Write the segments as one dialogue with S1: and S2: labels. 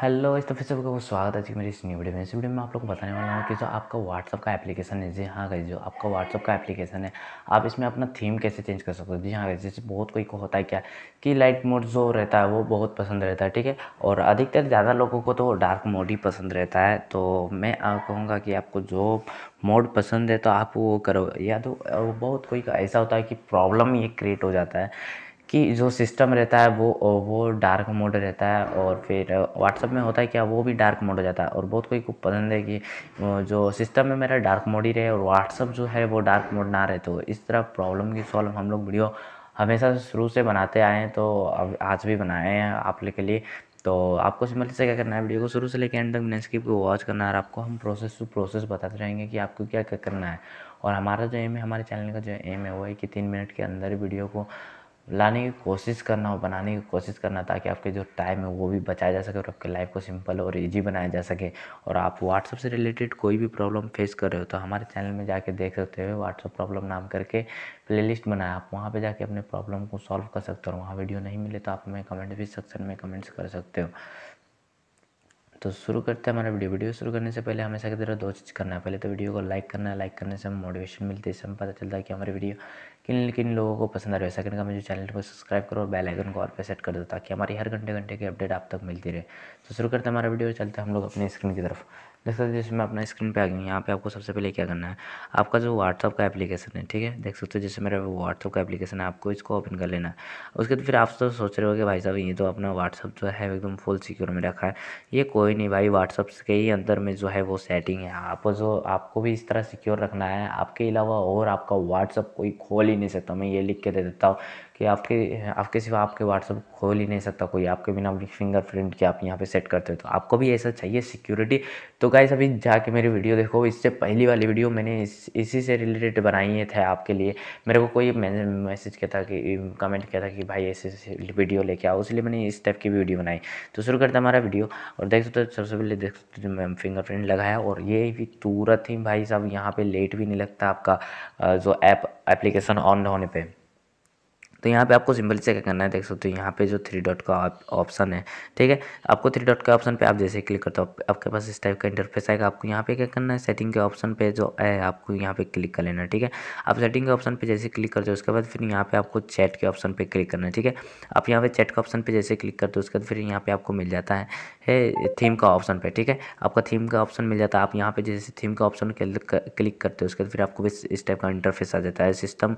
S1: hello इस तो फिर सबको स्वागत है जी मेरी इस न्यू वीडियो में इस वीडियो में आप लोगों को बताने वाला हूँ कि जो आपका व्हाट्सअप का एप्लीकेशन है जी हाँ गई जो आपका व्हाट्सअप का एप्लीकेशन है आप इसमें अपना थीम कैसे चेंज कर सकते हो जी हाँ जैसे बहुत कोई को होता है क्या कि लाइट मोड जो रहता है वो बहुत पसंद रहता है ठीक है और अधिकतर ज़्यादा लोगों को तो डार्क मोड ही पसंद रहता है तो मैं कहूँगा कि आपको जो मोड पसंद है तो आप वो करो या तो बहुत कोई ऐसा होता है कि प्रॉब्लम ये क्रिएट हो जाता है कि जो सिस्टम रहता है वो वो डार्क मोड रहता है और फिर व्हाट्सअप में होता है क्या वो भी डार्क मोड हो जाता है और बहुत कोई को पसंद है कि जो सिस्टम में मेरा डार्क मोड ही रहे और व्हाट्सअप जो है वो डार्क मोड ना रहे तो इस तरह प्रॉब्लम की सॉल्व हम लोग वीडियो हमेशा शुरू से बनाते आए हैं तो अब आज भी बनाए हैं आप लोग के लिए तो आपको सिंपल से क्या करना है वीडियो को शुरू से लेकर एंड तक मैंने स्किप को वॉच करना है और आपको हम प्रोसेस टू प्रोसेस बताते रहेंगे कि आपको क्या क्या करना है और हमारा जो एम है हमारे चैनल का जो एम है वो है कि तीन मिनट के अंदर वीडियो को लाने की कोशिश करना और बनाने की कोशिश करना ताकि आपके जो टाइम है वो भी बचाया जा सके और आपके लाइफ को सिंपल और इजी बनाया जा सके और आप व्हाट्सअप से रिलेटेड कोई भी प्रॉब्लम फेस कर रहे हो तो हमारे चैनल में जाके देख सकते हो व्हाट्सअप प्रॉब्लम नाम करके प्लेलिस्ट बनाया आप वहाँ पे जाके अपने प्रॉब्लम को सॉल्व कर सकते हो वहाँ वीडियो नहीं मिले तो आप हमें कमेंट भी सेक्शन में कमेंट्स कर सकते हो तो शुरू करते हैं हमारा वीडियो वीडियो शुरू करने से पहले हमेशा की तरह दो चीज़ करना है पहले तो वीडियो को लाइक करना है लाइक करने से हमें मोटिवेशन मिलती है इससे हमें पता चलता है कि हमारी वीडियो किन किन लोगों को पसंद आ रहा है सेकंड का मुझे चैनल को सब्सक्राइब करो और बेल आइकन को और पे सेट कर दो ताकि हमारी हर घंटे घंटे की अपडेट आप तक मिलती रहे तो शुरू करते हमारा वीडियो चलते हम लोग अपने स्क्रीन की तरफ देख सकते जैसे मैं अपना स्क्रीन पे आ गई यहाँ पे आपको सबसे पहले क्या करना है आपका जो व्हाट्सअप का एप्लीकेशन है ठीक है देख सकते हो जैसे मेरा व्हाट्सअप का एप्लीकेशन है आपको इसको ओपन कर लेना है उसके बाद तो फिर आप तो सोच रहे हो कि भाई साहब ये तो अपना व्हाट्सअप जो है एकदम फुल सिक्योर में रखा है ये कोई नहीं भाई व्हाट्सअप के ही अंदर में जो है वो सेटिंग है आप जो आपको भी इस तरह सिक्योर रखना है आपके अलावा और आपका व्हाट्सअप कोई खोल ही नहीं सकता मैं ये लिख के दे देता हूँ कि आपके आपके सिवा आपके व्हाट्सअप खोल ही नहीं सकता कोई आपके बिना अपनी फिंगर प्रिंट के आप यहाँ पे सेट करते हो तो आपको भी ऐसा चाहिए सिक्योरिटी तो गाइस अभी जाके मेरी वीडियो देखो इससे पहली वाली वीडियो मैंने इस इसी से रिलेटेड बनाई है थे आपके लिए मेरे को कोई मैसेज किया था कि कमेंट किया था कि भाई ऐसे वीडियो लेके आओ इसलिए मैंने इस टाइप की वीडियो बनाई तो शुरू करता हमारा वीडियो और देख सकते सबसे पहले देख सकते फिंगर प्रिंट लगाया और ये भी तुरंत ही भाई साहब यहाँ पर लेट भी नहीं लगता आपका जो ऐप एप्लीकेशन ऑन होने पर तो यहाँ पे आपको सिंपल से क्या करना है देख सकते हो यहाँ पे जो थ्री डॉट का ऑप्शन है ठीक है आपको थ्री डॉट का ऑप्शन पे आप जैसे क्लिक करते हो आपके पास इस टाइप का इंटरफेस आएगा आपको यहाँ पे क्या करना है सेटिंग के ऑप्शन पे जो है आपको यहाँ पे क्लिक कर लेना है ठीक है आप सेटिंग के ऑप्शन पे जैसे क्लिक करते हो उसके बाद फिर यहाँ पे आपको चैट के ऑप्शन पर क्लिक करना है ठीक है आप यहाँ पे चैट के ऑप्शन पर जैसे क्लिक करते हो उसके बाद फिर यहाँ पे आपको मिल जाता है थीम का ऑप्शन पर ठीक है आपका थीम का ऑप्शन मिल जाता है आप यहाँ पे जैसे थीम का ऑप्शन क्लिक करते हो उसके बाद फिर आपको इस टाइप का इंटरफेस आ जाता है सिस्टम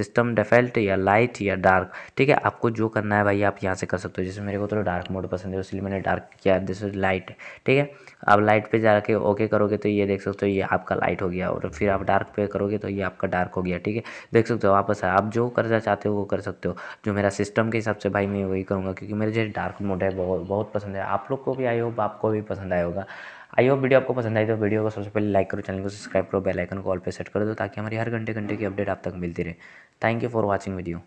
S1: सिस्टम फेल्ट या लाइट या डार्क ठीक है आपको जो करना है भाई आप यहाँ से कर सकते हो जैसे मेरे को थोड़ा डार्क मोड पसंद है तो इसलिए मैंने डार्क किया जैसे लाइट ठीक है आप लाइट पे जाके ओके करोगे तो ये देख सकते हो ये आपका लाइट हो गया और फिर आप डार्क पे करोगे तो ये आपका डार्क हो गया ठीक है देख सकते हो वापस आप जो करना चाहते हो वो कर सकते हो जो मेरा सिस्टम के हिसाब से भाई मैं वही करूँगा क्योंकि मेरे जो डार्क मोड है बहुत बहुत पसंद है आप लोग को भी आई होप आपको भी पसंद आए होगा आई होप वीडियो आपको पसंद आई तो वीडियो को सबसे पहले लाइक करो चैनल को सब्सक्राइब करो बेल आइकन को ऑल पे सेट कर दो ताकि हमारी हर घंटे घंटे की अपडेट आप तक मिलती रहे thank you for watching video